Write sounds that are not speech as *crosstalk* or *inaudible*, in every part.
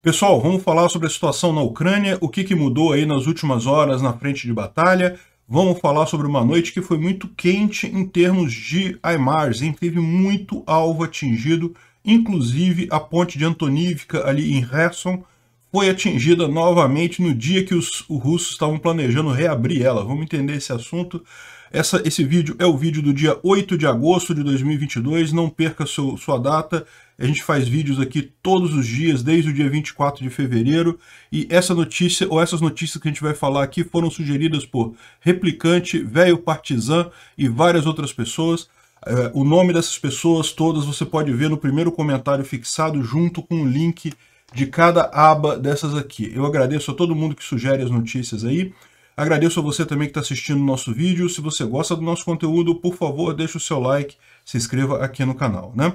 Pessoal, vamos falar sobre a situação na Ucrânia, o que, que mudou aí nas últimas horas na frente de batalha. Vamos falar sobre uma noite que foi muito quente em termos de IMARS, hein? Teve muito alvo atingido, inclusive a ponte de Antonivka ali em Kherson foi atingida novamente no dia que os russos estavam planejando reabrir ela. Vamos entender esse assunto. Essa, esse vídeo é o vídeo do dia 8 de agosto de 2022, não perca seu, sua data. A gente faz vídeos aqui todos os dias, desde o dia 24 de fevereiro. E essa notícia, ou essas notícias que a gente vai falar aqui, foram sugeridas por Replicante, Velho Partizan e várias outras pessoas. É, o nome dessas pessoas todas você pode ver no primeiro comentário fixado, junto com o link de cada aba dessas aqui. Eu agradeço a todo mundo que sugere as notícias aí. Agradeço a você também que está assistindo o nosso vídeo. Se você gosta do nosso conteúdo, por favor, deixe o seu like, se inscreva aqui no canal, né?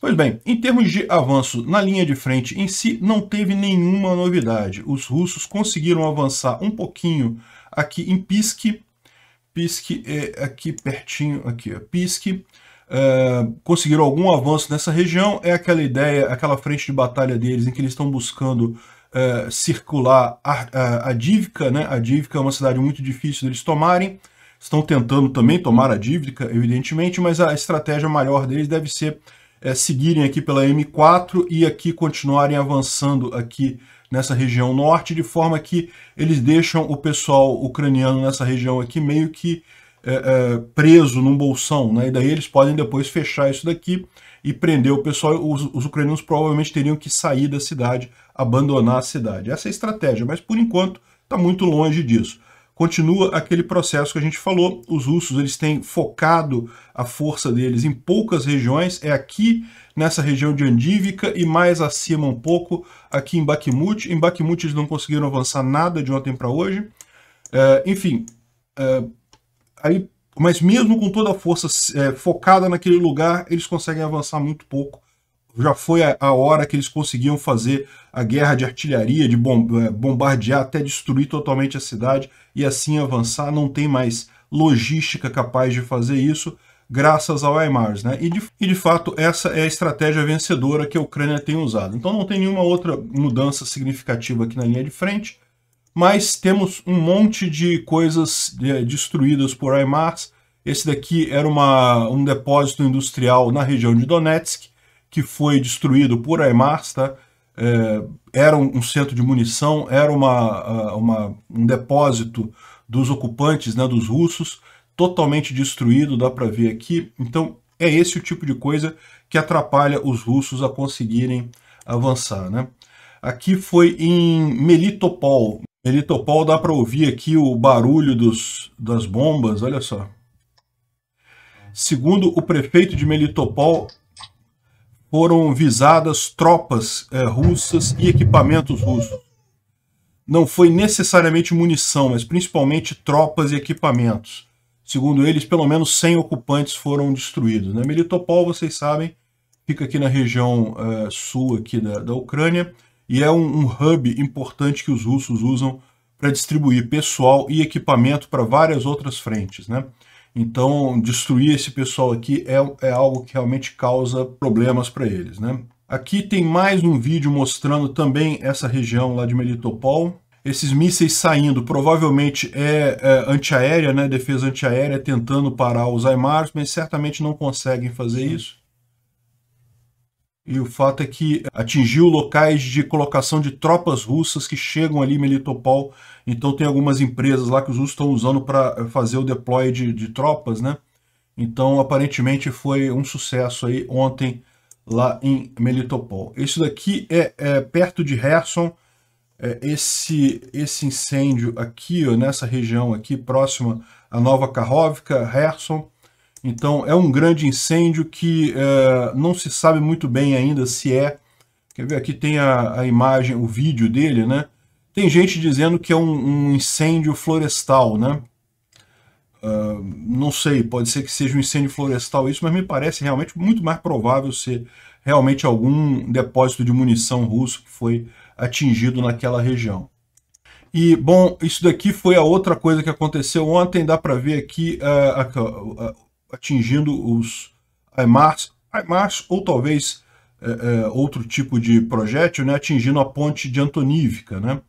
Pois bem, em termos de avanço na linha de frente em si, não teve nenhuma novidade. Os russos conseguiram avançar um pouquinho aqui em Pisk, Pisk é aqui pertinho, aqui, ó, Pisk, é, conseguiram algum avanço nessa região, é aquela ideia, aquela frente de batalha deles em que eles estão buscando uh, circular a, a, a Dívica, né? A Dívica é uma cidade muito difícil deles tomarem. Estão tentando também tomar a Dívica, evidentemente, mas a estratégia maior deles deve ser é, seguirem aqui pela M4 e aqui continuarem avançando aqui nessa região norte, de forma que eles deixam o pessoal ucraniano nessa região aqui meio que é, é, preso num bolsão, né? E daí eles podem depois fechar isso daqui e prender o pessoal. Os, os ucranianos provavelmente teriam que sair da cidade abandonar a cidade. Essa é a estratégia, mas por enquanto está muito longe disso. Continua aquele processo que a gente falou, os russos eles têm focado a força deles em poucas regiões, é aqui nessa região de Andívica e mais acima um pouco, aqui em Bakhmut. Em Bakhmut eles não conseguiram avançar nada de ontem para hoje. É, enfim, é, aí, mas mesmo com toda a força é, focada naquele lugar, eles conseguem avançar muito pouco já foi a, a, hora que eles conseguiam fazer a guerra de artilharia, de bom, é, bombardear até destruir totalmente a cidade e assim avançar. Não tem mais logística capaz de fazer isso, graças ao HIMARS. Né? E, de, e de fato, essa é a estratégia vencedora que a Ucrânia tem usado. Então não tem nenhuma outra mudança significativa aqui na linha de frente, mas temos um monte de coisas é, destruídas por HIMARS. Esse daqui era uma, um depósito industrial na região de Donetsk, que foi destruído por Aimars, tá? É, era um, centro de munição, era uma, uma, um depósito dos ocupantes, né, dos russos, totalmente destruído, dá para ver aqui. Então é esse o tipo de coisa que atrapalha os russos a conseguirem avançar. Né? Aqui foi em Melitopol. Melitopol dá para ouvir aqui o barulho dos, das bombas, olha só. Segundo o prefeito de Melitopol, foram visadas tropas é, russas e equipamentos russos. Não foi necessariamente munição, mas principalmente tropas e equipamentos. Segundo eles, pelo menos 100 ocupantes foram destruídos. Né? Melitopol, vocês sabem, fica aqui na região é, sul aqui da, da Ucrânia e é um, um hub importante que os russos usam para distribuir pessoal e equipamento para várias outras frentes. Né? Então, destruir esse pessoal aqui é, é algo que realmente causa problemas para eles, né? Aqui tem mais um vídeo mostrando também essa região lá de Melitopol. Esses mísseis saindo, provavelmente é, é antiaérea, né? Defesa antiaérea tentando parar os Aimars, mas certamente não conseguem fazer isso. E o fato é que atingiu locais de colocação de tropas russas que chegam ali em Melitopol. Então tem algumas empresas lá que os russos estão usando para fazer o deploy de, de, tropas, né? Então aparentemente foi um sucesso aí ontem lá em Melitopol. Isso daqui é, é perto de Herson. É, esse, esse incêndio aqui, ó, nessa região aqui, próxima à Nova Karhovka, Herson então é um grande incêndio que é, não se sabe muito bem ainda se é. Quer ver? Aqui tem a, a imagem, o vídeo dele, né? Tem gente dizendo que é um, um incêndio florestal, né? Uh, não sei, pode ser que seja um incêndio florestal isso, mas me parece realmente muito mais provável ser realmente algum depósito de munição russo que foi atingido naquela região. E, bom, isso daqui foi a outra coisa que aconteceu ontem, dá para ver aqui uh, atingindo os IMARS, IMARS ou talvez é, é, outro tipo de projétil, né, atingindo a ponte de Antonívica. Né?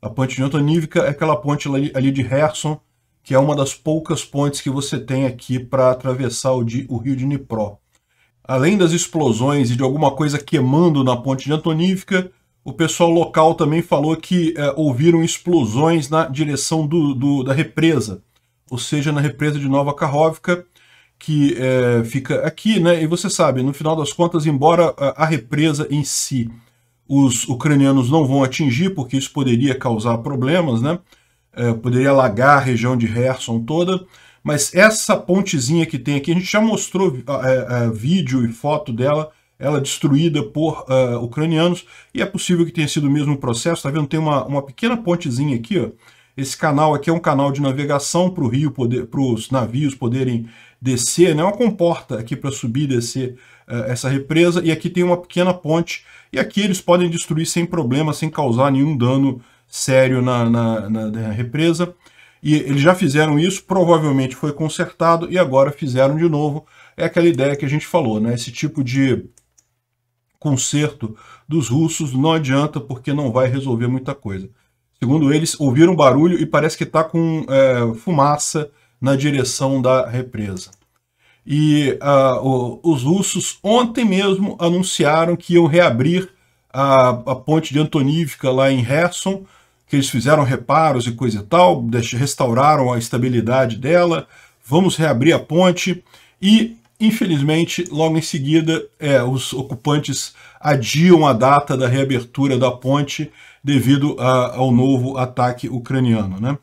A ponte de Antonívica é aquela ponte ali, ali de Herson, que é uma das poucas pontes que você tem aqui para atravessar o, de, o, rio de Dnipro. Além das explosões e de alguma coisa queimando na ponte de Antonívica, o pessoal local também falou que é, ouviram explosões na direção do, do, da represa, ou seja, na represa de Nova Karhovka, que é, fica aqui, né? E você sabe, no final das contas, embora a, a, represa em si os ucranianos não vão atingir, porque isso poderia causar problemas, né? É, poderia alagar a região de Herson toda, mas essa pontezinha que tem aqui, a gente já mostrou é, vídeo e foto dela, ela destruída por é, ucranianos, e é possível que tenha sido o mesmo processo, tá vendo? Tem uma, uma pequena pontezinha aqui, ó. Esse canal aqui é um canal de navegação para o rio, para os navios poderem descer, né? uma comporta aqui para subir e descer uh, essa represa, e aqui tem uma pequena ponte, e aqui eles podem destruir sem problema, sem causar nenhum dano sério na, na, na, na represa. E eles já fizeram isso, provavelmente foi consertado, e agora fizeram de novo. É aquela ideia que a gente falou, né? esse tipo de conserto dos russos não adianta porque não vai resolver muita coisa. Segundo eles, ouviram barulho e parece que está com é, fumaça na direção da represa. E ah, o, os russos ontem mesmo anunciaram que iam reabrir a, a ponte de Antonívica lá em Herson, que eles fizeram reparos e coisa e tal, restauraram a estabilidade dela, vamos reabrir a ponte. E, infelizmente, logo em seguida, é, os ocupantes adiam a data da reabertura da ponte devido a, ao novo ataque ucraniano. Né?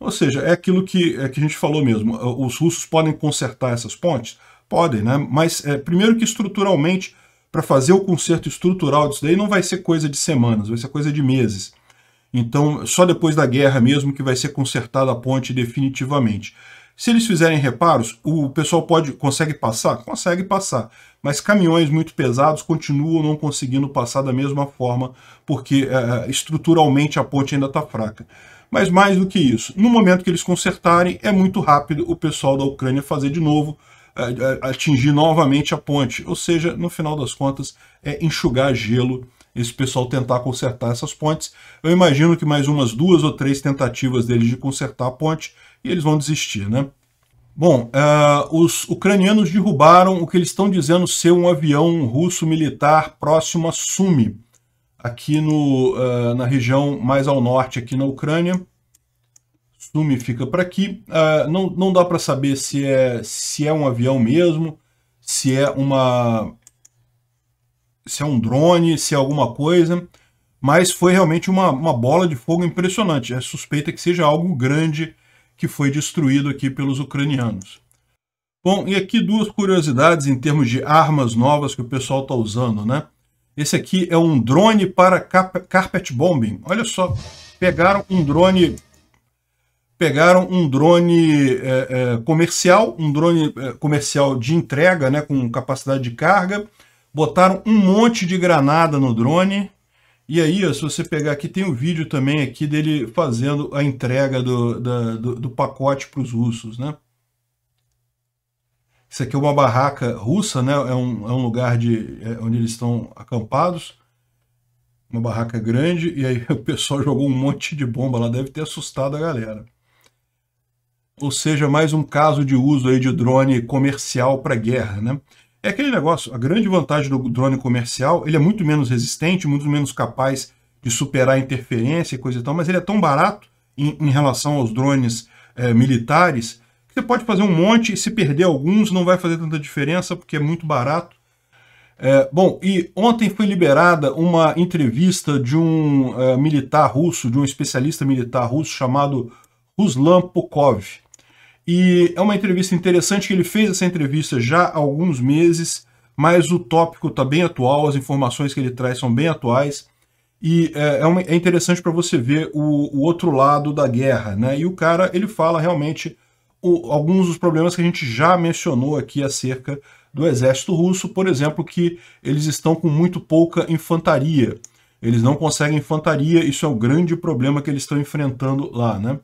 Ou seja, é aquilo que, é que a gente falou mesmo. Os russos podem consertar essas pontes? Podem, né? Mas é, primeiro que estruturalmente, para fazer o conserto estrutural disso daí não vai ser coisa de semanas, vai ser coisa de meses. Então, só depois da guerra mesmo que vai ser consertada a ponte definitivamente. Se eles fizerem reparos, o pessoal pode consegue passar? Consegue passar. Mas caminhões muito pesados continuam não conseguindo passar da mesma forma, porque é, é estruturalmente a ponte ainda está fraca. Mas mais do que isso, no momento que eles consertarem, é muito rápido o pessoal da Ucrânia fazer de novo, é, é, atingir novamente a ponte. Ou seja, no final das contas, é enxugar gelo esse pessoal tentar consertar essas pontes. Eu imagino que mais umas duas ou três tentativas deles de consertar a ponte e eles vão desistir, né? Bom, uh, os ucranianos derrubaram o que eles estão dizendo ser um avião russo militar próximo a Sumi, aqui no, uh, na região mais ao norte, aqui na Ucrânia. Sumi fica para aqui. Uh, não, não dá para saber se é, se é um avião mesmo, se é uma se é um drone, se é alguma coisa, mas foi realmente uma, uma bola de fogo impressionante. É suspeita que seja algo grande que foi destruído aqui pelos ucranianos. Bom, e aqui duas curiosidades em termos de armas novas que o pessoal está usando, né? Esse aqui é um drone para carpet bombing. Olha só, pegaram um drone pegaram um drone é, é, comercial, um drone é, comercial de entrega, né, com capacidade de carga, botaram um monte de granada no drone, e aí, ó, se você pegar aqui, tem um vídeo também aqui dele fazendo a entrega do, da, do, do pacote para os russos, né? Isso aqui é uma barraca russa, né? É um, é um lugar de, é, onde eles estão acampados. Uma barraca grande. E aí *laughs* o pessoal jogou um monte de bomba lá. Deve ter assustado a galera. Ou seja, mais um caso de uso aí de drone comercial para guerra, né? É aquele negócio, a grande vantagem do drone comercial, ele é muito menos resistente, muito menos capaz de superar interferência e coisa e tal, mas ele é tão barato em, em relação aos drones é, militares você pode fazer um monte, se perder alguns não vai fazer tanta diferença, porque é muito barato. É, bom, e ontem foi liberada uma entrevista de um uh, militar russo, de um especialista militar russo chamado Ruslan Pokov. E é uma entrevista interessante que ele fez essa entrevista já há alguns meses, mas o tópico está bem atual, as informações que ele traz são bem atuais. E é, é, uma, é interessante para você ver o, o outro lado da guerra, né? E o cara, ele fala realmente o, alguns dos problemas que a gente já mencionou aqui acerca do exército russo, por exemplo, que eles estão com muito pouca infantaria. Eles não conseguem infantaria, isso é o grande problema que eles estão enfrentando lá, né?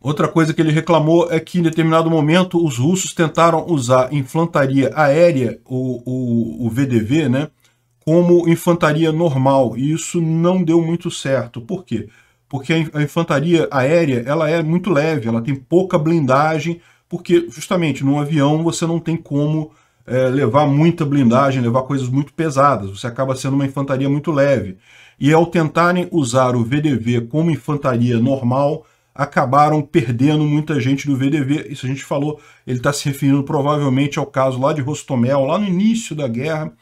Outra coisa que ele reclamou é que em determinado momento os russos tentaram usar infantaria aérea, o, o, o VDV, né, como infantaria normal, e isso não deu muito certo. Por quê? porque a infantaria aérea ela é muito leve, ela tem pouca blindagem, porque justamente num avião você não tem como é, levar muita blindagem, levar coisas muito pesadas, você acaba sendo uma infantaria muito leve. E ao tentarem usar o VDV como infantaria normal, acabaram perdendo muita gente do VDV. Isso a gente falou, ele está se referindo provavelmente ao caso lá de Rostomel, lá no início da guerra,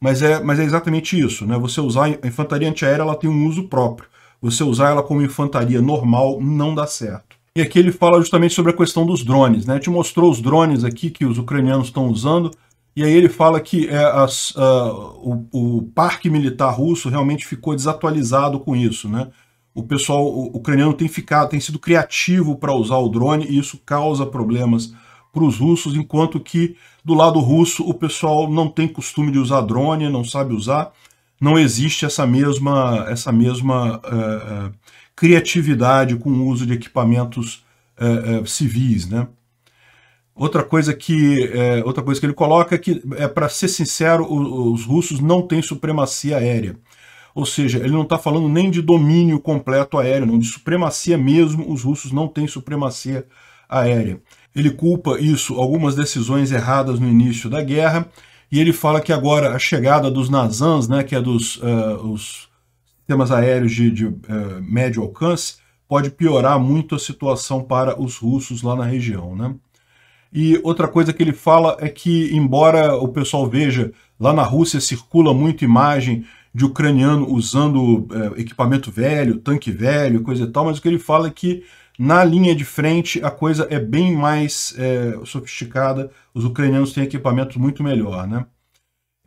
mas é, mas é exatamente isso, né? Você usar a infantaria antiaérea, ela tem um uso próprio. Você usar ela como infantaria normal não dá certo. E aqui ele fala justamente sobre a questão dos drones. Né? Te mostrou os drones aqui que os ucranianos estão usando, e aí ele fala que é, as, o, o, parque militar russo realmente ficou desatualizado com isso, né? O pessoal o, ucraniano tem ficado, tem sido criativo para usar o drone e isso causa problemas para os russos, enquanto que do lado russo o pessoal não tem costume de usar drone, não sabe usar não existe essa mesma, essa mesma uh, criatividade com o uso de equipamentos uh, uh, civis, né? Outra coisa, que, outra coisa que ele coloca é que, é, para ser sincero, os, os russos não têm supremacia aérea. Ou seja, ele não está falando nem de domínio completo aéreo, não, de supremacia mesmo, os russos não têm supremacia aérea. Ele culpa isso, algumas decisões erradas no início da guerra, e ele fala que agora a chegada dos Nazans, né, que é dos uh, os sistemas aéreos de, de uh, médio alcance, pode piorar muito a situação para os russos lá na região. Né? E outra coisa que ele fala é que, embora o pessoal veja, lá na Rússia circula muito imagem de ucraniano usando uh, equipamento velho, tanque velho, coisa e tal, mas o que ele fala é que na linha de frente, a coisa é bem mais é, sofisticada. Os ucranianos têm equipamento muito melhor, né?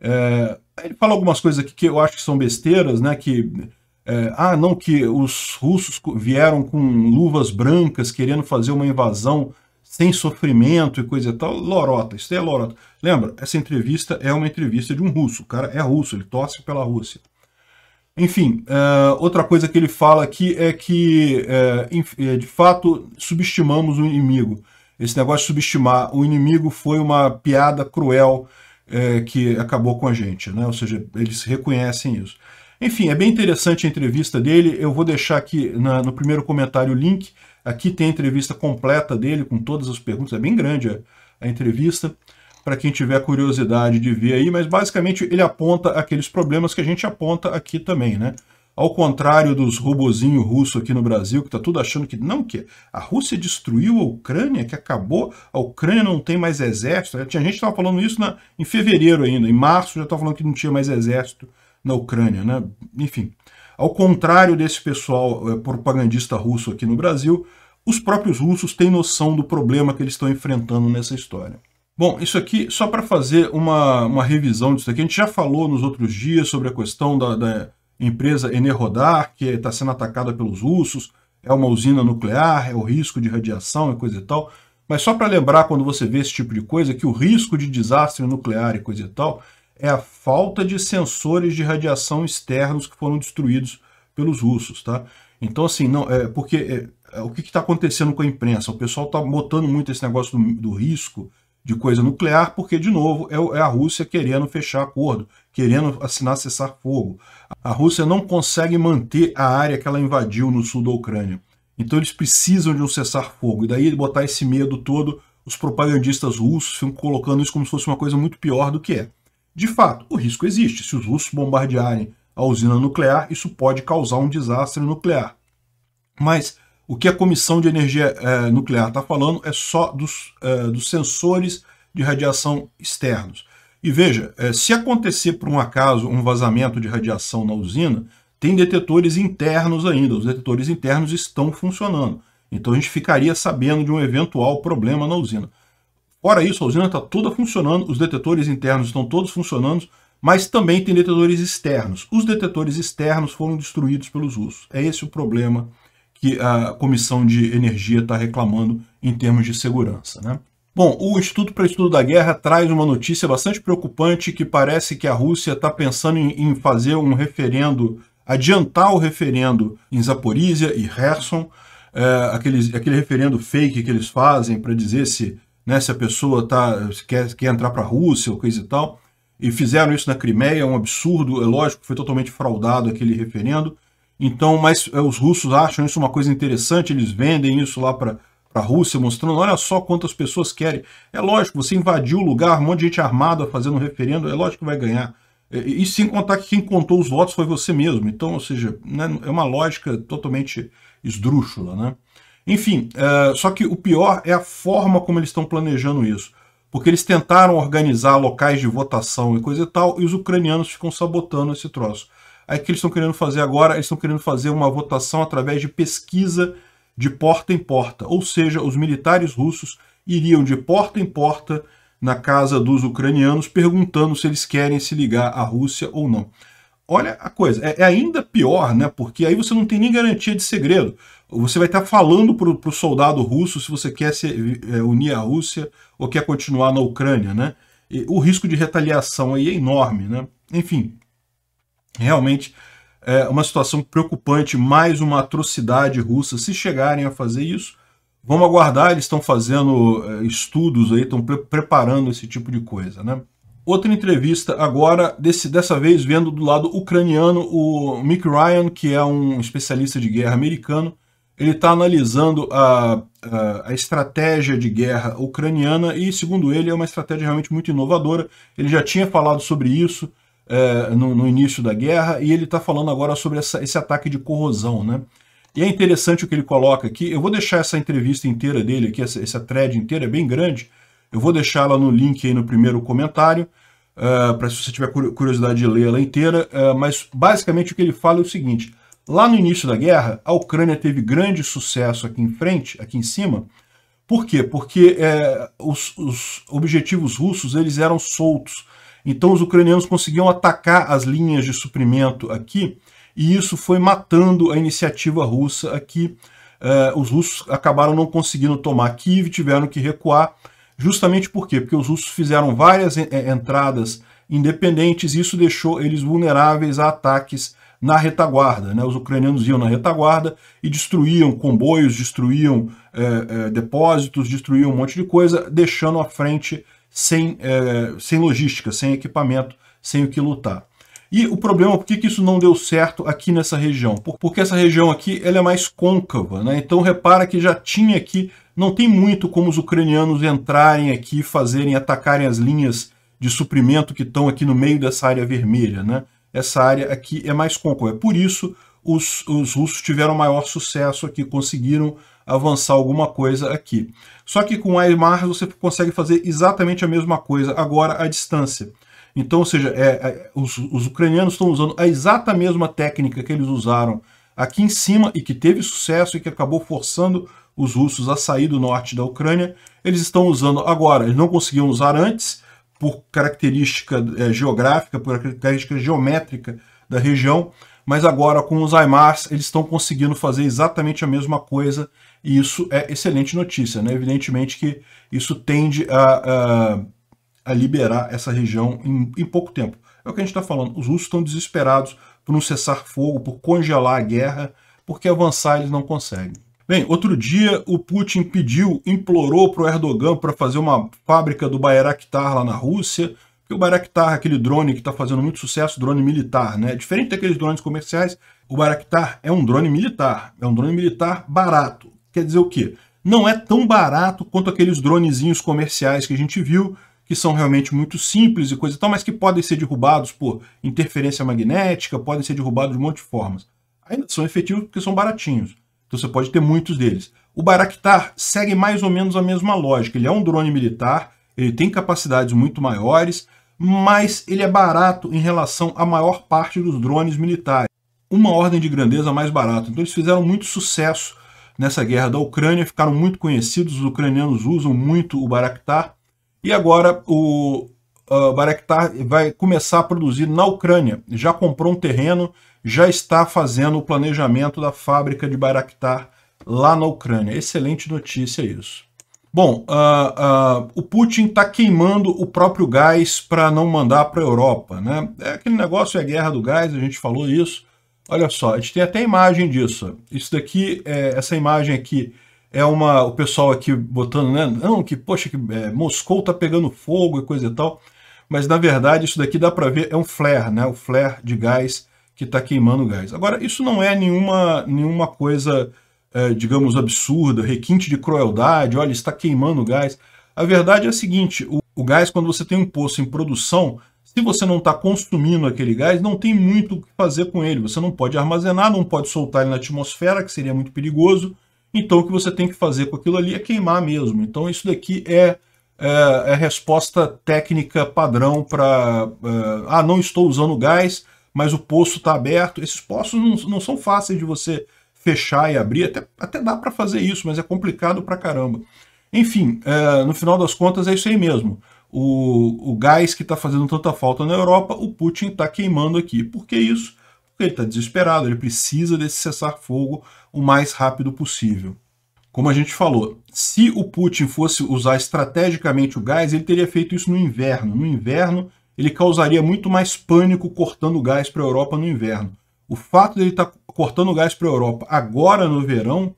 É, ele fala algumas coisas aqui que eu acho que são besteiras, né? Que, é, ah, não, que os russos vieram com luvas brancas querendo fazer uma invasão sem sofrimento e coisa e tal. Lorota, isso é lorota. Lembra, essa entrevista é uma entrevista de um russo. O cara é russo, ele torce pela Rússia. Enfim, uh, outra coisa que ele fala aqui é que, uh, de fato, subestimamos o inimigo. Esse negócio de subestimar o inimigo foi uma piada cruel uh, que acabou com a gente, né? ou seja, eles reconhecem isso. Enfim, é bem interessante a entrevista dele, eu vou deixar aqui na, no primeiro comentário o link, aqui tem a entrevista completa dele, com todas as perguntas, é bem grande a, a entrevista para quem tiver curiosidade de ver aí, mas basicamente ele aponta aqueles problemas que a gente aponta aqui também, né? Ao contrário dos robozinho russo aqui no Brasil, que está tudo achando que não, que a Rússia destruiu a Ucrânia, que acabou, a Ucrânia não tem mais exército. A gente estava falando isso na, em fevereiro ainda, em março já estava falando que não tinha mais exército na Ucrânia, né? Enfim, ao contrário desse pessoal é, propagandista russo aqui no Brasil, os próprios russos têm noção do problema que eles estão enfrentando nessa história. Bom, isso aqui, só para fazer uma, uma revisão disso aqui, a gente já falou nos outros dias sobre a questão da, da empresa Enerodar, que está sendo atacada pelos russos, é uma usina nuclear, é o risco de radiação e coisa e tal. Mas só para lembrar, quando você vê esse tipo de coisa, que o risco de desastre nuclear e coisa e tal é a falta de sensores de radiação externos que foram destruídos pelos russos, tá? Então, assim, não, é porque é, é, o que está acontecendo com a imprensa? O pessoal está botando muito esse negócio do, do risco de coisa nuclear, porque, de novo, é, é a Rússia querendo fechar acordo, querendo assinar cessar-fogo. A Rússia não consegue manter a área que ela invadiu no sul da Ucrânia. Então eles precisam de um cessar-fogo. E daí botar esse medo todo, os propagandistas russos ficam colocando isso como se fosse uma coisa muito pior do que é. De fato, o risco existe. Se os russos bombardearem a usina nuclear, isso pode causar um desastre nuclear. Mas o que a Comissão de Energia é, Nuclear está falando é só dos, é, dos, sensores de radiação externos. E veja, é, se acontecer por um acaso um vazamento de radiação na usina, tem detetores internos ainda, os detetores internos estão funcionando. Então a gente ficaria sabendo de um eventual problema na usina. Fora isso, a usina está toda funcionando, os detetores internos estão todos funcionando, mas também tem detetores externos. Os detetores externos foram destruídos pelos russos. É esse o problema que a Comissão de Energia está reclamando em termos de segurança. Né? Bom, o Instituto para Estudo da Guerra traz uma notícia bastante preocupante que parece que a Rússia está pensando em, em, fazer um referendo, adiantar o referendo em Zaporizhia e Kherson, é, aquele, aquele referendo fake que eles fazem para dizer se, né, se a pessoa tá, quer, quer entrar para a Rússia ou coisa e tal. E fizeram isso na Crimeia, é um absurdo, é lógico, foi totalmente fraudado aquele referendo então, mas é, os russos acham isso uma coisa interessante, eles vendem isso lá para a Rússia, mostrando, olha só quantas pessoas querem. É lógico, você invadiu o lugar, um monte de gente armada fazendo um referendo, é lógico que vai ganhar. E, e sem contar que quem contou os votos foi você mesmo. Então, ou seja, né, é uma lógica totalmente esdrúxula, né? Enfim, é, só que o pior é a forma como eles estão planejando isso. Porque eles tentaram organizar locais de votação e coisa e tal, e os ucranianos ficam sabotando esse troço. Aí o que eles estão querendo fazer agora? Eles estão querendo fazer uma votação através de pesquisa de porta em porta. Ou seja, os militares russos iriam de porta em porta na casa dos ucranianos perguntando se eles querem se ligar à Rússia ou não. Olha a coisa, é, é ainda pior, né? Porque aí você não tem nem garantia de segredo. Você vai estar falando para o soldado russo se você quer se é, unir à Rússia ou quer continuar na Ucrânia, né? E o risco de retaliação aí é enorme, né? Enfim, Realmente é uma situação preocupante, mais uma atrocidade russa. Se chegarem a fazer isso, vamos aguardar, eles estão fazendo é, estudos aí, estão pre preparando esse tipo de coisa, né? Outra entrevista agora, desse, dessa vez vendo do lado ucraniano, o Mick Ryan, que é um especialista de guerra americano, ele está analisando a, a, a, estratégia de guerra ucraniana e, segundo ele, é uma estratégia realmente muito inovadora. Ele já tinha falado sobre isso, é, no, no, início da guerra, e ele está falando agora sobre essa, esse ataque de corrosão, né? E é interessante o que ele coloca aqui. Eu vou deixar essa entrevista inteira dele aqui, essa, essa thread inteira é bem grande. Eu vou deixar ela no link aí no primeiro comentário, uh, é, para se você tiver curiosidade de ler ela inteira. Uh, mas basicamente o que ele fala é o seguinte: lá no início da guerra, a Ucrânia teve grande sucesso aqui em frente, aqui em cima. Por quê? Porque é, os, os objetivos russos eles eram soltos então os ucranianos conseguiam atacar as linhas de suprimento aqui, e isso foi matando a iniciativa russa aqui. Uh, os russos acabaram não conseguindo tomar Kiev, tiveram que recuar, justamente por quê? Porque os russos fizeram várias eh, eh, entradas independentes, e isso deixou eles vulneráveis a ataques na retaguarda. Né? Os ucranianos iam na retaguarda e destruíam comboios, destruíam depósitos, destruíam um monte de coisa, deixando à frente sem, é, sem logística, sem equipamento, sem o que lutar. E o problema, por que, que isso não deu certo aqui nessa região? Porque essa região aqui ela é mais côncava, né? então repara que já tinha aqui, não tem muito como os ucranianos entrarem aqui, fazerem, atacarem as linhas de suprimento que estão aqui no meio dessa área vermelha. Né? Essa área aqui é mais côncava, é por isso os, os russos tiveram maior sucesso aqui, conseguiram avançar alguma coisa aqui. Só que com a Mars você consegue fazer exatamente a mesma coisa agora à distância. Então, ou seja, é, é, os, os ucranianos estão usando a exata mesma técnica que eles usaram aqui em cima e que teve sucesso e que acabou forçando os russos a sair do norte da Ucrânia, eles estão usando agora. Eles não conseguiam usar antes, por característica é, geográfica, por característica geométrica da região, mas agora com os Aimars eles estão conseguindo fazer exatamente a mesma coisa e isso é excelente notícia. Né? Evidentemente que isso tende a, a, a liberar essa região em, em pouco tempo. É o que a gente está falando, os russos estão desesperados por um cessar-fogo, por congelar a guerra, porque avançar eles não conseguem. Bem, outro dia o Putin pediu, implorou para o Erdogan para fazer uma fábrica do Bayraktar lá na Rússia, porque o Bayraktar, aquele drone que está fazendo muito sucesso, drone militar, né? Diferente daqueles drones comerciais, o Bayraktar é um drone militar, é um drone militar barato. Quer dizer o quê? Não é tão barato quanto aqueles dronezinhos comerciais que a gente viu, que são realmente muito simples e coisa e tal, mas que podem ser derrubados por interferência magnética, podem ser derrubados de um monte de formas. Ainda são efetivos porque são baratinhos. Então você pode ter muitos deles. O Baraktar segue mais ou menos a mesma lógica. Ele é um drone militar, ele tem capacidades muito maiores, mas ele é barato em relação à maior parte dos drones militares. Uma ordem de grandeza mais barato. Então eles fizeram muito sucesso nessa guerra da Ucrânia, ficaram muito conhecidos, os ucranianos usam muito o Baraktar, e agora o uh, ah, Baraktar vai começar a produzir na Ucrânia, já comprou um terreno, já está fazendo o planejamento da fábrica de Baraktar lá na Ucrânia. Excelente notícia isso. Bom, uh, uh, o Putin está queimando o próprio gás para não mandar para a Europa. Né? É aquele negócio, é a guerra do gás, a gente falou isso. Olha só, a gente tem até imagem disso. Isso daqui, é, essa imagem aqui, é uma o pessoal aqui botando, né? Não, que poxa, que é, Moscou tá pegando fogo e coisa e tal. Mas na verdade isso daqui dá para ver é um flare, né? O flare de gás que está queimando gás. Agora isso não é nenhuma nenhuma coisa, é, digamos absurda, requinte de crueldade. Olha, está queimando gás. A verdade é a seguinte: o, o gás quando você tem um poço em produção se você não está consumindo aquele gás, não tem muito o que fazer com ele. Você não pode armazenar, não pode soltar ele na atmosfera, que seria muito perigoso. Então, o que você tem que fazer com aquilo ali é queimar mesmo. Então, isso daqui é, é, é a resposta técnica padrão para... É, ah, não estou usando gás, mas o poço está aberto. Esses poços não, não, são fáceis de você fechar e abrir. Até, até dá para fazer isso, mas é complicado para caramba. Enfim, é, no final das contas, é isso aí mesmo o, o gás que está fazendo tanta falta na Europa, o Putin está queimando aqui. Por que isso? Porque ele está desesperado, ele precisa desse cessar-fogo o mais rápido possível. Como a gente falou, se o Putin fosse usar estrategicamente o gás, ele teria feito isso no inverno. No inverno, ele causaria muito mais pânico cortando gás para a Europa no inverno. O fato dele estar tá cortando gás para a Europa agora no verão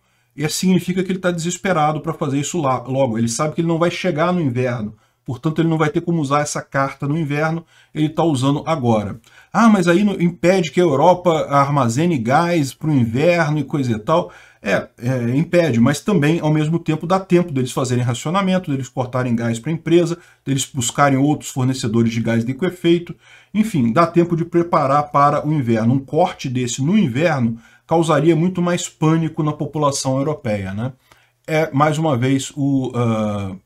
significa que ele está desesperado para fazer isso lá, logo. Ele sabe que ele não vai chegar no inverno portanto ele não vai ter como usar essa carta no inverno, ele está usando agora. Ah, mas aí impede que a Europa armazene gás para o inverno e coisa e tal. É, é, impede, mas também, ao mesmo tempo, dá tempo deles fazerem racionamento, deles cortarem gás para a empresa, deles buscarem outros fornecedores de gás de liquefeito. Enfim, dá tempo de preparar para o inverno. Um corte desse no inverno causaria muito mais pânico na população europeia. Né? É, mais uma vez, o, uh,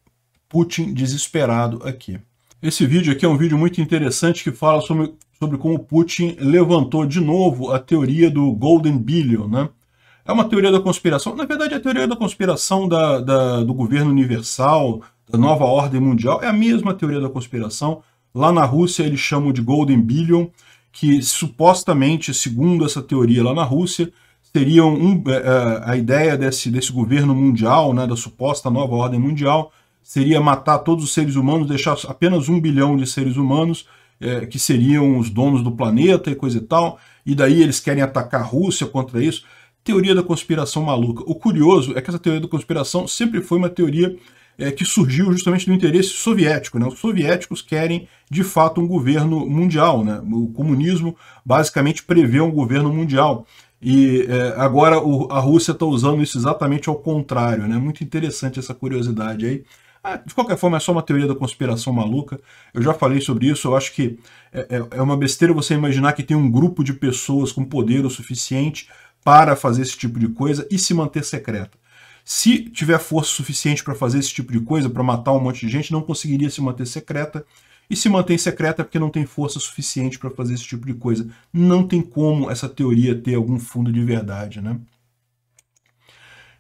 Putin desesperado aqui. Esse vídeo aqui é um vídeo muito interessante que fala sobre, sobre como Putin levantou de novo a teoria do Golden Billion, né? É uma teoria da conspiração, na verdade é a teoria da conspiração da, da, do governo universal, da nova ordem mundial, é a mesma teoria da conspiração. Lá na Rússia eles chamam de Golden Billion, que supostamente, segundo essa teoria lá na Rússia, teriam um, é, é, a ideia desse, desse governo mundial, né, da suposta nova ordem mundial, seria matar todos os seres humanos, deixar apenas um bilhão de seres humanos, é, que seriam os donos do planeta e coisa e tal, e daí eles querem atacar a Rússia contra isso. Teoria da conspiração maluca. O curioso é que essa teoria da conspiração sempre foi uma teoria é, que surgiu justamente do interesse soviético. Né? Os soviéticos querem, de fato, um governo mundial. Né? O comunismo basicamente prevê um governo mundial. E é, agora o, a Rússia está usando isso exatamente ao contrário. Né? Muito interessante essa curiosidade aí. Ah, de qualquer forma, é só uma teoria da conspiração maluca. Eu já falei sobre isso. Eu acho que é, é, é uma besteira você imaginar que tem um grupo de pessoas com poder o suficiente para fazer esse tipo de coisa e se manter secreta. Se tiver força suficiente para fazer esse tipo de coisa, para matar um monte de gente, não conseguiria se manter secreta. E se mantém secreta é porque não tem força suficiente para fazer esse tipo de coisa. Não tem como essa teoria ter algum fundo de verdade, né?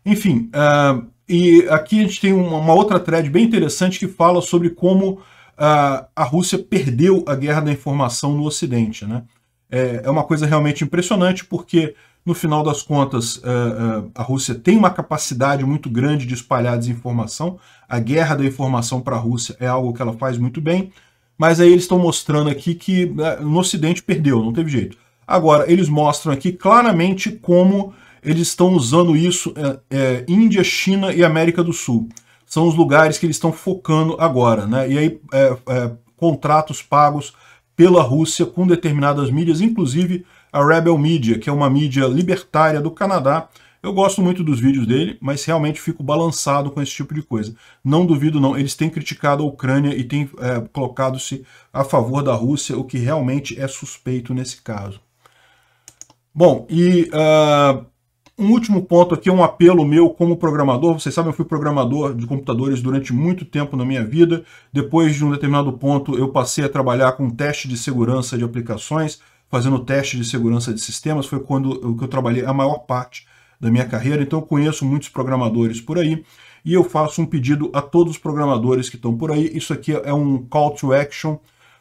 Enfim, uh, e aqui a gente tem uma outra thread bem interessante que fala sobre como a, ah, a Rússia perdeu a guerra da informação no Ocidente. Né? É, é uma coisa realmente impressionante, porque no final das contas ah, ah, a Rússia tem uma capacidade muito grande de espalhar desinformação. A guerra da informação para a Rússia é algo que ela faz muito bem, mas aí eles estão mostrando aqui que no Ocidente perdeu, não teve jeito. Agora, eles mostram aqui claramente como eles estão usando isso é, é, Índia, China e América do Sul. São os lugares que eles estão focando agora, né? E aí, é, é, contratos pagos pela Rússia com determinadas mídias, inclusive a Rebel Media, que é uma mídia libertária do Canadá. Eu gosto muito dos vídeos dele, mas realmente fico balançado com esse tipo de coisa. Não duvido não, eles têm criticado a Ucrânia e têm é, colocado-se a favor da Rússia, o que realmente é suspeito nesse caso. Bom, e ah, um último ponto aqui, é um apelo meu como programador. Vocês sabem, eu fui programador de computadores durante muito tempo na minha vida. Depois de um determinado ponto, eu passei a trabalhar com teste de segurança de aplicações, fazendo teste de segurança de sistemas. Foi quando eu, que eu trabalhei a maior parte da minha carreira, então eu conheço muitos programadores por aí. E eu faço um pedido a todos os programadores que estão por aí. Isso aqui é um call to action,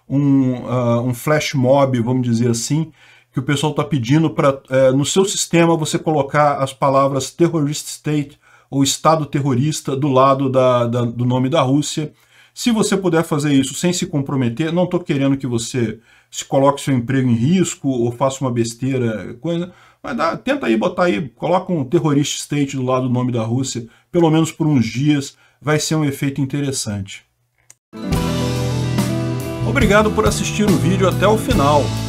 um, uh, um flash mob, vamos dizer assim, que o pessoal está pedindo para é, no seu sistema você colocar as palavras terrorist state ou Estado terrorista do lado da, da, do nome da Rússia. Se você puder fazer isso sem se comprometer, não estou querendo que você se coloque seu emprego em risco ou faça uma besteira, coisa, mas dá, tenta aí botar aí, coloca um terrorist state do lado do nome da Rússia, pelo menos por uns dias, vai ser um efeito interessante. Obrigado por assistir o vídeo até o final.